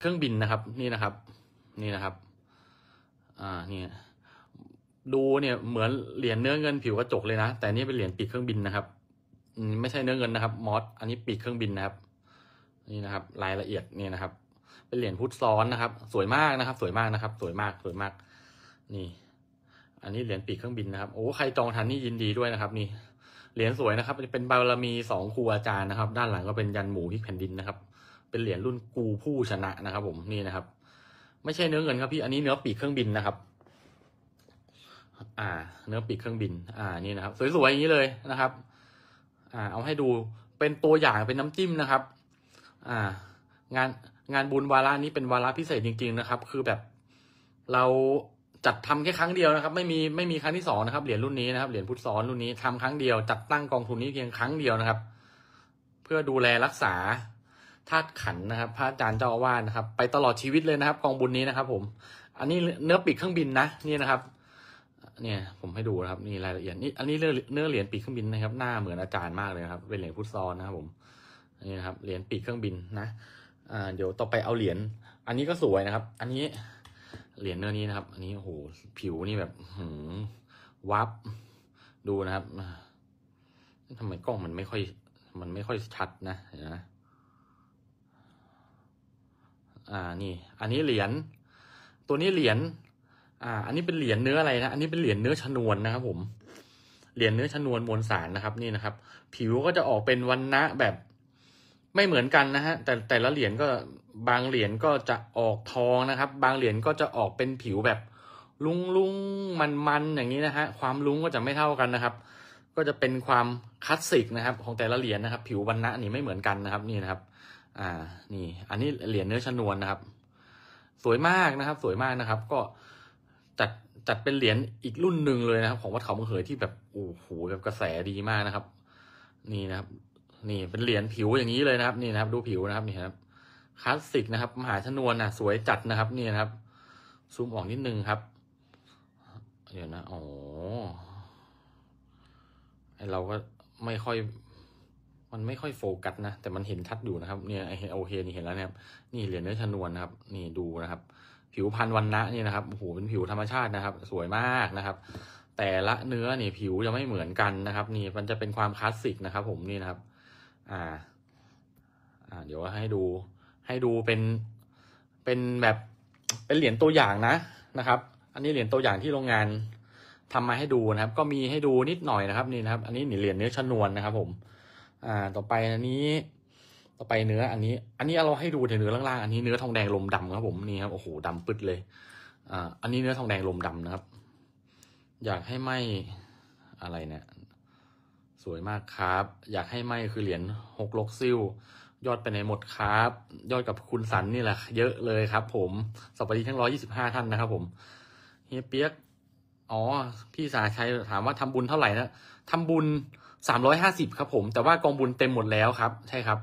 เครื่องบินนะครับ นี่นะครับ นี่นะครับ อ่านี่ดูเนี่ยเหมือนเหรียญเนื้อเงินผิวกระจกเลยนะแต่นี่เป็นเหรียญปีกเครื่องบินนะครับไม่ใช่เนื้อเงินนะครับ มอสอันนี้ปีกเครื่องบินนะครับ นี่นะครับ รายละเอียดนี่นะครับ เป็นเหรียญพุทซ้อนนะครับ สวยมากนะครับ สวยมากนะครับ สวยมากสวยมาก นี่ อันนี้เหรียญปีกเครื่องบินนะครับ โอ้ใครจองทันนี่ยินดีด้วยนะครับ นี่เหรียญสวยนะครับเป็นบารมีสองครูอาจารย์นะครับ ด้านหลังก็เป็นยันหมูพี่แผ่นดินนะครับเป็นเหรียญรุ่นกูผู้ ชนะนะครับ ผมนี่นะครับ ไม่ใช่เนื้อเงินครับพี่อันนี้เนื้อปีกเครื่องบินนะครับ อ่า เนื้อปีกเครื่องบิน อ่านี่นะครับ สวยๆอย่างนี้เลยนะครับ อ่า เอาให้ดูเป็นตัวอย่างเป็นน้ำจิ้มนะครับ อ่า งานงานบุญวาระนี้เป็นวาระพิเศษจริง ๆ นะครับ คือแบบเราจัดทำแค่ครั้งเดียวนะครับ ไม่มีไม่มีครั้งที่สองนะครับ เหรียญรุ่นนี้นะครับเหรียญพุทธสอนรุ่นนี้ทำครั้งเดียวจัดตั้งกองทุนนี้เพียงครั้งเดียวนะครับ เพื่อดูแลรักษาธาตุขันนะครับพระอาจารย์เจ้าอาวาสนะครับ ไปตลอดชีวิตเลยนะครับกองบุญนี้นะครับ ผม อันนี้เนื้อปีกเครื่องบินนะ นี่นะครับ เนี่ย ผมให้ดูนะครับนี่รายละเอียดนี่ อันนี้เนื้อเนื้อเหรียญปีกเครื่องบินนะครับหน้าเหมือนอาจารย์มากเลยครับเป็นเหรียญพุทซ้อนนะครับผมนี่นะครับเหรียญปีกเครื่องบินนะอ่าเดี๋ยวต่อไปเอาเหรียญอันนี้ก็สวยนะครับ อันนี้เหรียญเนื้อนี้นะครับ อันนี้โอ้โหผิวนี่แบบหืมวับดูนะครับทำไมกล้องมันไม่ค่อย มันไม่ค่อยชัด นะเห็นไหมอ่านี่อันนี้เหรียญตัวนี้เหรียญอ่าอันนี้เป็นเหรียญเนื้ออะไรนะอันนี้เป็นเหรียญเนื้อชนวนนะครับ ผม เหรียญเนื้อชนวนมวลสารนะครับนี่นะครับ ผิวก็จะออกเป็นวันนะแบบไม่เหมือนกันนะฮะแต่แต่ละเหรียญก็บางเหรียญก็จะออกทองนะครับ บางเหรียญก็จะออกเป็นผิวแบบลุงลุงมันมันอย่างนี้นะฮะความลุงก็จะไม่เท่ากันนะครับ ก็จะเป็นความคลาสสิกนะครับ ของแต่ละเหรียญนะครับ ผิววันนะนี่ไม่เหมือนกันนะครับนี่นะครับอ่านี่อันนี้เหรียญเนื้อชนวนนะครับ สวยมากนะครับ สวยมากนะครับ ก็จัดจัดเป็นเหรียญอีกรุ่นหนึ่งเลยนะครับของวัดเขาืังเหยที่แบบโอ้โหแบบกระแสดีมากนะครับ นี่นะครับ นี่เป็นเหรียญผิวอย่างนี้เลยนะครับ นี่นะครับ ดูผิวนะครับนี่ครับคลาสสิกนะครับมหาชนวนนะสวยจัดนะครับ นี่นะครับซูมออกนิดนึงครับเดี๋ยวนะ โอ้เราก็ไม่ค่อยมันไม่ค่อยโฟกัสนะ แต่มันเห็นชัดอยู่นะครับ เนี่ยโอเคนี่เห็นแล้วนะครับ นี่เหรียญเนื้อชนวนนะครับนี่ดูนะครับ ผิวพันธุ์วันนะนี่นะครับโอ้โหเป็นผิวธรรมชาตินะครับ สวยมากนะครับ แต่ละเนื้อนี่ผิวจะไม่เหมือนกันนะครับ นี่มันจะเป็นความคลาสสิกนะครับ ผมนี่นะครับ อ่าอ่าเดี๋ยวให้ดูให้ดูเป็นเป็นแบบ เป็นเหรียญตัวอย่างนะนะครับ อันนี้เหรียญตัวอย่างที่โรงงานทำมาให้ดูนะครับ ก็มีให้ดูนิดหน่อยนะครับ นี่นะครับอันนี้เหรียญเนื้อชนวนนะครับ ผมอ่าต่อไปอันนี้ต่อไปเนื้ออันนี้ อันนี้เราให้ดูในเนื้อล่างๆอันนี้เนื้อทองแดงลมดำครับผมนี่ครับโอ้โหดำปึ๊ดเลยอ่า อันนี้เนื้อทองแดงลมดำนะครับอยากให้ไหมอะไรเนี่ยสวยมากครับ อยากให้ไหมคือเหรียญหกลกซิลยอดไปไหนหมดครับยอดกับคุณสันนี่แหละเยอะเลยครับ ผมสวัสดีทั้งร้อยี่สิบห้าท่านนะครับผมเฮียเปียกอ๋อ พี่สาชัย ถามว่าทำบุญเท่าไหร่นะทำบุญสามร้อยห้าสิบครับผม แต่ว่ากองบุญเต็มหมดแล้วครับ ใช่ครับ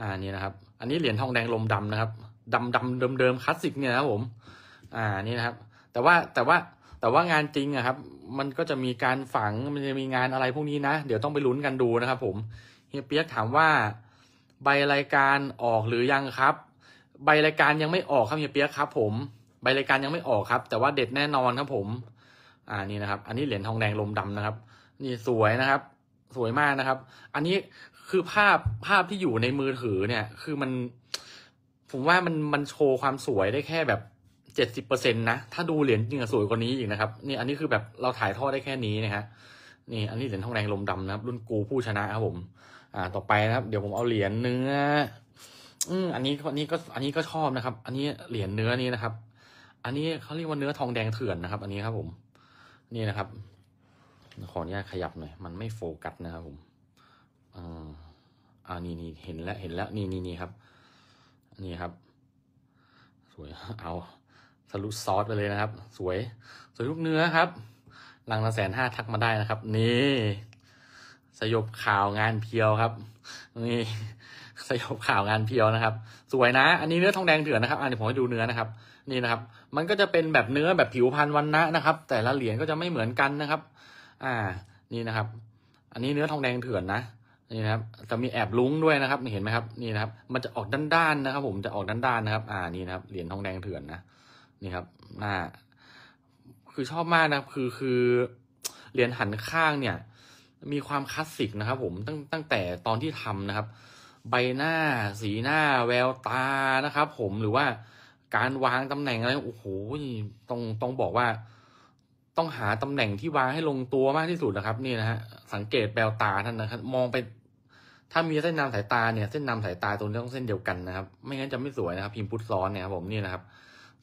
อ่านี่นะครับ อันนี้เหรียญทองแดงลมดำนะครับดำดำเดิมเดิมคลาสสิกเนี่ยนะผม อ่านี่นะครับ แต่ว่าแต่ว่าแต่ว่างานจริงอะครับ มันก็จะมีการฝัง มันจะมีงานอะไรพวกนี้นะ เดี๋ยวต้องไปลุ้นกันดูนะครับ ผม เฮียเปียกถามว่าใบรายการออกหรือยังครับ ใบรายการยังไม่ออกครับเฮียเปียกครับ ผม ใบรายการยังไม่ออกครับ แต่ว่าเด็ดแน่นอนครับ ผมอ่านี่นะครับ อันนี้เหรียญทองแดงลมดำนะครับ นี่สวยนะครับ สวยมากนะครับ อันนี้คือภาพภาพที่อยู่ในมือถือเนี่ย คือมัน ผมว่ามันมันโชว์ความสวยได้แค่แบบเจ็ดสิบเปอร์เซ็นตนะ ถ้าดูเหรียญจริงะสวยกว่านี้อีกนะครับ นี่อันนี้คือแบบเราถ่ายทอดได้แค่นี้นะฮะนี่อันนี้เหรียญทองแดงลมดำนะครับ รุ่นกูผู้ชนะครับผม อ่า ต่อไปนะครับ เดี๋ยวผมเอาเหรียญเนื้อ อืมอันนี้อันนี้ก็ อันนี้ก็ชอบนะครับ อันนี้เหรียญเนื้อนี้นะครับ อันนี้เขาเรียกว่าเนื้อทองแดงเถื่อนนะครับ อันนี้ครับผมนี่นะครับ ขออนุญาตขยับหน่อย มันไม่โฟกัสนะครับผมอ่า นี่นี่เห็นแล้ว เห็นแล้ว นี่นี่นี่ครับ นี่ครับ สวย เอาสลุซอสไปเลยนะครับ สวย สวยลูกเนื้อครับ หลังละแสนห้าทักมาได้นะครับ นี่ สยบข่าวงานเพียวครับ นี่ สยบข่าวงานเพียวนะครับ สวยนะ อันนี้เนื้อทองแดงเถื่อนนะครับอันนี้ผมให้ดูเนื้อนะครับ นี่นะครับมันก็จะเป็นแบบเนื้อแบบผิวพันธุ์วันนะนะครับ แต่ละเหรียญก็จะไม่เหมือนกันนะครับ อ่านี่นะครับ อันนี้เนื้อทองแดงเถื่อนนะนี่นะครับจะมีแอบลุ้งด้วยนะครับเห็นไหมครับ นี่นะครับ มันจะออกด้านๆนะครับ ผมจะออกด้านๆนะครับ อ่านี่นะครับเหรียญทองแดงเถื่อนนะ นี่ครับอ่าคือชอบมากนะครับคือคือเหรียญหันข้างเนี่ย มีความคลาสสิกนะครับ ผมตั้งตั้งแต่ตอนที่ทำนะครับ ใบหน้า สีหน้า แววตานะครับ ผมหรือว่าการวางตำแหน่งอะไร โอ้โหต้องต้องบอกว่า ต้องหาตำแหน่งที่วางให้ลงตัวมากที่สุดนะครับ นี่นะฮะ สังเกตแววตาท่านนะครับ มองไป ถ้ามีเส้นนำสายตาเนี่ย เส้นนำสายตาตัวนี้ต้องเส้นเดียวกันนะครับ ไม่งั้นจะไม่สวยนะครับ พิมพ์พุทธซ้อนเนี่ยครับผมนี่นะครับ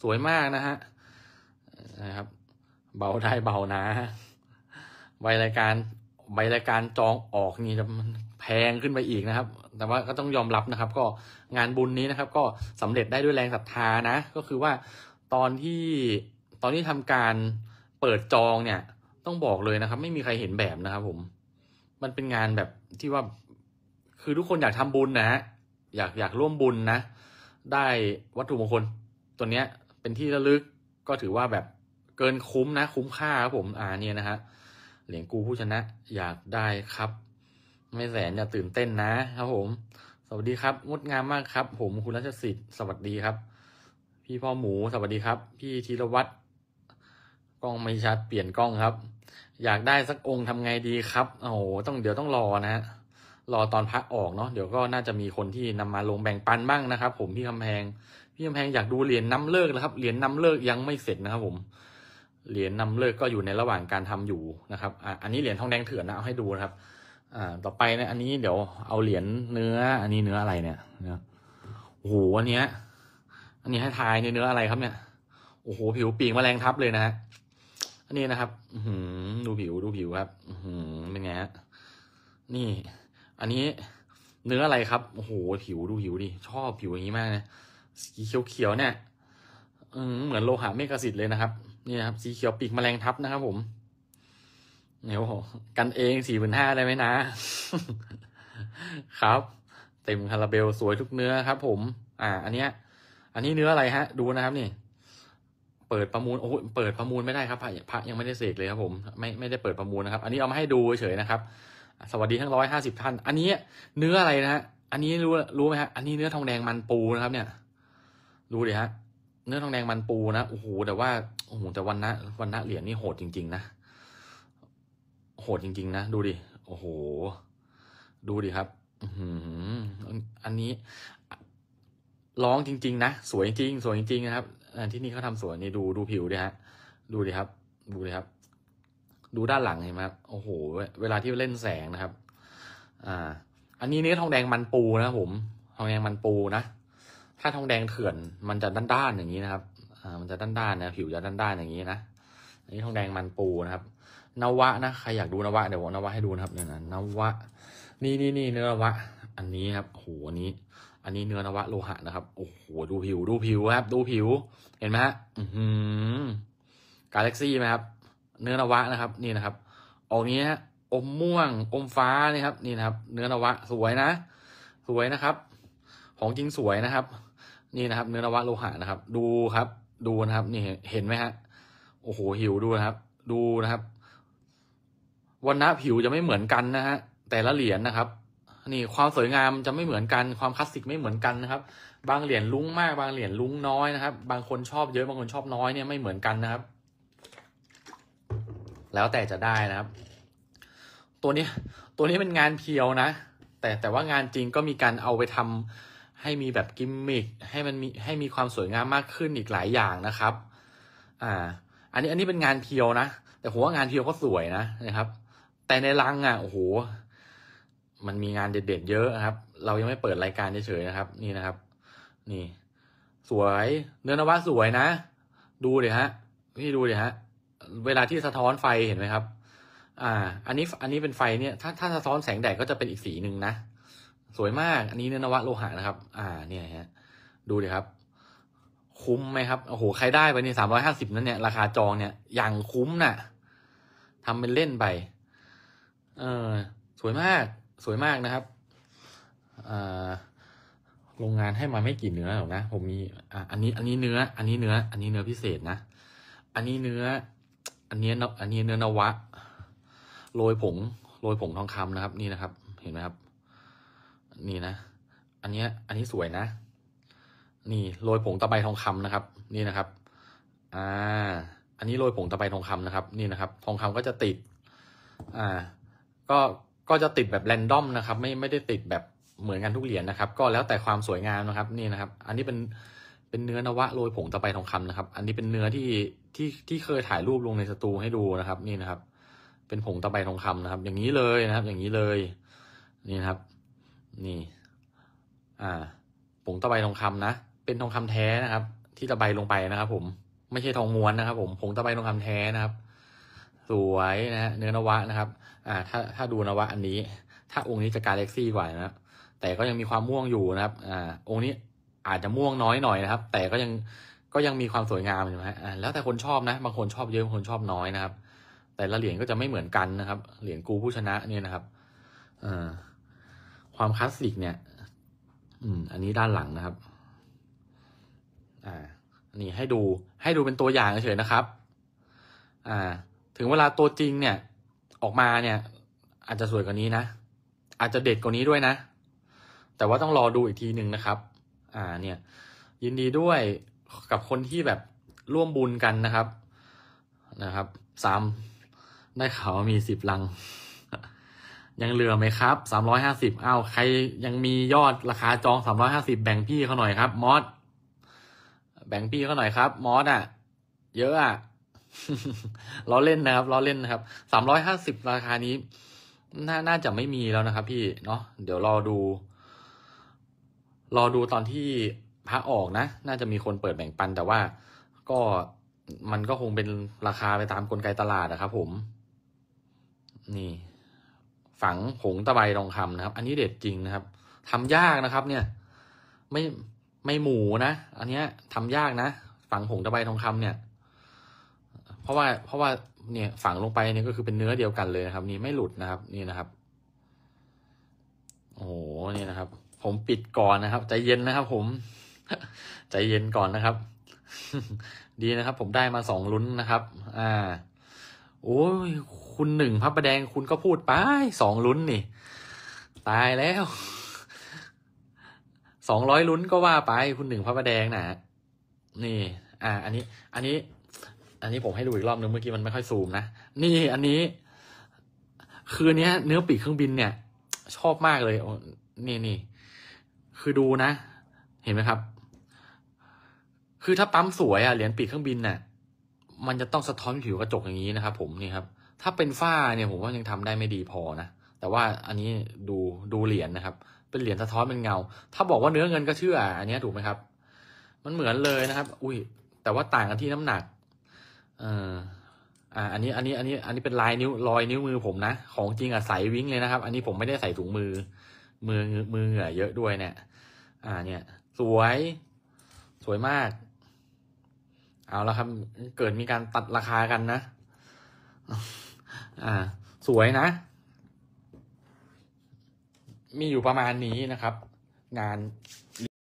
สวยมากนะฮะ นะครับ เบาได้เบานะไวรายการใบรายการจองออกนี่จะแพงขึ้นไปอีกนะครับ แต่ว่าก็ต้องยอมรับนะครับ ก็งานบุญนี้นะครับ ก็สำเร็จได้ด้วยแรงศรัทธานะ ก็คือว่าตอนที่ตอนที่ทำการเปิดจองเนี่ยต้องบอกเลยนะครับ ไม่มีใครเห็นแบบนะครับ ผม มันเป็นงานแบบที่ว่าคือทุกคนอยากทำบุญนะอยากอยากร่วมบุญนะ ได้วัตถุมงคลตัวเนี้ย เป็นที่ระลึกก็ถือว่าแบบเกินคุ้มนะ คุ้มค่า ครับผมอ่าเนี่ยนะฮะเหรียญกูผู้ชนะ อยากได้ครับ ไม่แสนอย่าตื่นเต้นนะครับ ผม สวัสดีครับงดงามมากครับผม คุณรัชสิทธิ์สวัสดีครับ พี่พ่อหมูสวัสดีครับ พี่ธีรวัตรกล้องไม่ชัดเปลี่ยนกล้องครับ อยากได้สักองค์ทำไงดีครับโอ้โหต้องเดี๋ยวต้องรอนะฮะรอตอนพักออกเนาะเดี๋ยวก็น่าจะมีคนที่นำมาลงแบ่งปันบ้างนะครับผมพี่คำแพง พี่คำแพงอยากดูเหรียญนำเลิกนะครับเหรียญนำเลิกยังไม่เสร็จนะครับผมเหรียญนนำเลิกก็อยู่ในระหว่างการทำอยู่นะครับ อันนี้เหรียญทองแดงเถื่อนนะเอาให้ดูนะครับต่อไปนะ อันนี้เดี๋ยวเอาเหรียญเนื้อ อันนี้เนื้ออะไรเนี่ยนะโอ้โห อันเนี้ยอันนี้ให้ทายในเนื้ออะไรครับเนี่ย โอ้โห ผิวปีกแมลงทับเลยนะฮะ อันนี้นะครับ อืดูผิวดูผิวครับอืเป็นไงฮะ นี่ อันนี้เนื้ออะไรครับ โอ้โห ผิวดูผิวดิชอบผิวอย่างนี้มากนะ สีเขียวๆ เนี่ยเหมือนโลหะเมกะสิทธิ์เลยนะครับนี่ครับสีเขียวปีกแมลงทับนะครับผมเนี่ยโอหกันเองสี่หมื่นห้าได้ไหมนะครับเต็มคาราเบลสวยทุกเนื้อครับ ผม อ่า อันเนี้ยอันนี้เนื้ออะไรฮะ ดูนะครับนี่เปิดประมูลโอ้เปิดประมูลไม่ได้ครับพระพระยังไม่ได้เสกเลยครับ ผมไม่ไม่ได้เปิดประมูลนะครับ อันนี้เอามาให้ดูเฉยนะครับสวัสดีทั้งร้อยห้าสิบท่านอันนี้เนื้ออะไรนะฮะอันนี้รู้รู้ไหมฮะอันนี้เนื้อทองแดงมันปูนะครับ เนี่ยดูดิฮะเนื้อทองแดงมันปูนะโอ้โหแต่ว่าโอ้โหแต่วันนะวันนะเหรียญนี่โหดจริง ๆนะโหดจริงๆนะดูดิโอ้โห ดูดิครับอือันนี้ร้องจริงๆนะ สวยจริงสวยจริงนะครับที่นี่เขาทาสวยนี่ดูดูผิวดิฮะดูดิครับ ดูดิครับ ดูด้านหลังเห็นไหมครับโอ้โหเวลาที่เล่นแสงนะครับ อ่า อันนี้เนื้อทองแดงมันปูนะผมทองแดงมันปูนะถ้าทองแดงเถื่อนมันจะด้านๆอย่างนี้นะครับ อ่า มันจะด้านๆนะ ผิวจะด้านๆอย่างนี้นะอันนี้ทองแดงมันปูนะครับนวะนะใครอยากดูนวะเดี๋ยวนวะให้ดูนะครับ เนี่ยนะนวะ นี่นี่นี่เนื้อนวะ อันนี้ครับโห อันนี้ อันนี้เนื้อนวะโลหะนะครับ โอ้โห ดูผิว ดูผิวครับ ดูผิว เห็นไหมฮะอืมกาแล็กซี่ไหมครับ เนื้อนวะนะครับ นี่นะครับ ออกนี้ฮะอมม่วงอมฟ้านี่ครับ นี่นะครับ เนื้อนวะสวยนะ สวยนะครับของจริงสวยนะครับ นี่นะครับ เนื้อนวะโลหะนะครับ ดูครับดูนะครับนี่เห็นไหมฮะโอ้โหหิวดูนะครับ ดูนะครับวันนะผิวจะไม่เหมือนกันนะฮะแต่ละเหรียญนะครับนี่ความสวยงามจะไม่เหมือนกัน ความคลาสสิกไม่เหมือนกันนะครับบางเหรียญลุ้งมากบางเหรียญลุ้งน้อยนะครับ บางคนชอบเยอะ บางคนชอบน้อยเนี่ยไม่เหมือนกันนะครับ แล้วแต่จะได้นะครับ ตัวนี้ตัวนี้เป็นงานเพียวนะ แต่แต่ว่างานจริงก็มีการเอาไปทำให้มีแบบกิมมิคให้มันมีให้มีความสวยงามมากขึ้นอีกหลายอย่างนะครับ อ่า อันนี้อันนี้เป็นงานเพียวนะ แต่ผมว่างานเพียวก็สวยนะนะครับ แต่ในรังอ่ะโอ้โหมันมีงานเด็ดๆเยอะนะครับ เรายังไม่เปิดรายการเฉยๆนะครับ นี่นะครับ นี่ สวย เนื้อนวะสวยนะ ดูเลยฮะนี่ดูเลยฮะเวลาที่สะท้อนไฟเห็นไหมครับ อ่า อันนี้อันนี้เป็นไฟเนี่ยถ้าถ้าสะท้อนแสงแดดก็จะเป็นอีกสีหนึ่งนะสวยมาก อันนี้เนื้อนวะโลหะนะครับ อ่า เนี่ยฮะ ดูดิครับ คุ้มไหมครับ โอ้โห ใครได้ไปเนี่ยสามร้อยห้าสิบนั่นเนี่ย ราคาจอง เนี่ย อย่างคุ้มนะ่ะ ทำเป็นเล่นไปเออ สวยมาก สวยมากนะครับ อ่า โรงงานให้มาไม่กี่เนื้อหรอกนะ ผมมี อ่าอันนี้ อันนี้เนื้อ อันนี้เนื้อ อันนี้เนื้อพิเศษนะ อันนี้เนื้อ อันนี้ อันนี้เนื้อนวะ โรยผง โรยผงทองคำนะครับ นี่นะครับ เห็นไหมครับนี่นะ อันนี้อันนี้สวยนะ นี่โรยผงตะไบทองคำนะครับ นี่นะครับ อ่า อันนี้โรยผงตะไบทองคำนะครับ นี่นะครับ ทองคำก็จะติด อ่า ก็ ก็จะติดแบบแรนดอมนะครับ ไม่ ไม่ได้ติดแบบเหมือนกันทุกเหรียญนะครับ ก็แล้วแต่ความสวยงามนะครับ นี่นะครับ อันนี้เป็น เป็นเนื้อนวะโรยผงตะไบทองคำนะครับ อันนี้เป็นเนื้อที่ ที่ ที่เคยถ่ายรูปลงในสตูให้ดูนะครับ นี่นะครับ เป็นผงตะไบทองคำนะครับ อย่างนี้เลยนะครับ อย่างนี้เลย นี่นะครับนี่ อ่า ผงตะไบทองคำนะ เป็นทองคำแท้นะครับ ที่ตะไบลงไปนะครับผม ไม่ใช่ทองม้วนนะครับ ผม ผงตะไบทองคำแท้นะครับ สวยนะฮะ เนื้อนวะนะครับ อ่า ถ้า ถ้าดูนวะอันนี้ ถ้าองค์นี้จะกาเล็กซี่กว่านะครับ แต่ก็ยังมีความม่วงอยู่นะครับ อ่า องค์นี้อาจจะม่วงน้อยหน่อยนะครับ แต่ก็ยัง ก็ยังมีความสวยงามอยู่นะฮะแล้วแต่คนชอบนะ บางคนชอบเยอะ บางคนชอบน้อยนะครับ แต่ละเหรียญก็จะไม่เหมือนกันนะครับ เหรียญกูผู้ชนะเนี่ยนะครับอ่าความคลาสสิกเนี่ย อืมอันนี้ด้านหลังนะครับอ่าันนี้ให้ดูให้ดูเป็นตัวอย่างเฉยๆนะครับ อ่า ถึงเวลาตัวจริงเนี่ย ออกมาเนี่ย อาจจะสวยกว่านี้นะอาจจะเด็ดกว่านี้ด้วยนะแต่ว่าต้องรอดูอีกทีหนึ่งนะครับ อ่าเนี่ย ยินดีด้วยกับคนที่แบบร่วมบุญกันนะครับนะครับสามได้ข่าวมีสิบลังยังเหลือไหมครับสามร้อยห้าสิบอ้าใคร ยังมียอดราคาจองสามร้อยห้าสิบแบ่งพี่เขาหน่อยครับ มอส แบ่งพี่เขาหน่อยครับ มอสอ่ะ เยอะอ่ะเราเล่นนะครับเราเล่นนะครับ สามร้อยห้าสิบราคานี้นน่าจะไม่มีแล้วนะครับพี่ เนาะเดี๋ยวรอ ดู รอดูตอนที่พระออกนะ น่าจะมีคนเปิดแบ่งปัน แต่ว่า ก็มันก็คงเป็นราคาไปตามกลไกตลาดนะครับผม นี่ฝังผงตะไบทองคำนะครับ อันนี้เด็ดจริงนะครับ ทำยากนะครับ เนี่ย ไม่ไม่หมูนะอันเนี้ย ทำยากนะฝังผงตะไบทองคำ เนี่ย เพราะว่าเพราะว่าเนี่ยฝังลงไปเนี่ยก็คือเป็นเนื้อเดียวกันเลยครับ นี่ไม่หลุดนะครับ นี่นะครับ โอ้โหนี่นะครับ ผมปิดก่อนนะครับใจเย็นนะครับ ผมใจเย็นก่อนนะครับ ดีนะครับ ผมได้มาสองลุ้นนะครับ อ่าโอ้ยคุณหนึ่งพระประแดงคุณก็พูดไปสองลุ้นนี่ ตายแล้วสองร้อยลุ้นก็ว่าไป คุณหนึ่งพระประแดงนะนี่ อ่า อันนี้ อันนี้ อันนี้ผมให้ดูอีก รอบนึงเมื่อกี้ มันไม่ค่อย ซูมนะ นี่ อันนี้ คืนนี้เนื้อปีกเครื่องบินเนี่ยชอบมากเลยนี่นี่คือดูนะเห็นไหมครับ คือถ้าปั๊มสวยอะเหรียญปีกเครื่องบินน่ะมันจะต้องสะท้อนผิวกระจกอย่างนี้นะครับผมนี่ครับ ถ้าเป็นฝ้าเนี่ยผมว่ายังทำได้ไม่ดีพอนะแต่ว่าอันนี้ดูดูเหรียญนนะครับ เป็นเหรียญสะท้อนเป็นเงา ถ้าบอกว่าเนื้อเงินก็เชื่ออันนี้ถูกไหมครับ มันเหมือนเลยนะครับ อุ้ยแต่ว่าต่างกันที่น้ำหนัก เอ่ออ่า อันนี้อันนี้อันนี้ อันนี้เป็นลายนิ้วรอยนิ้วมือผมนะของจริงอ่ะใสวิ้งเลยนะครับ อันนี้ผมไม่ได้ใส่ถุงมือ มือมือเหงื่อเยอะด้วยเนี่ยอ่า เนี่ย สวยสวยมากเอาแล้วครับเกิดมีการตัดราคากันนะอ่า สวยนะ มีอยู่ประมาณนี้นะครับ งาน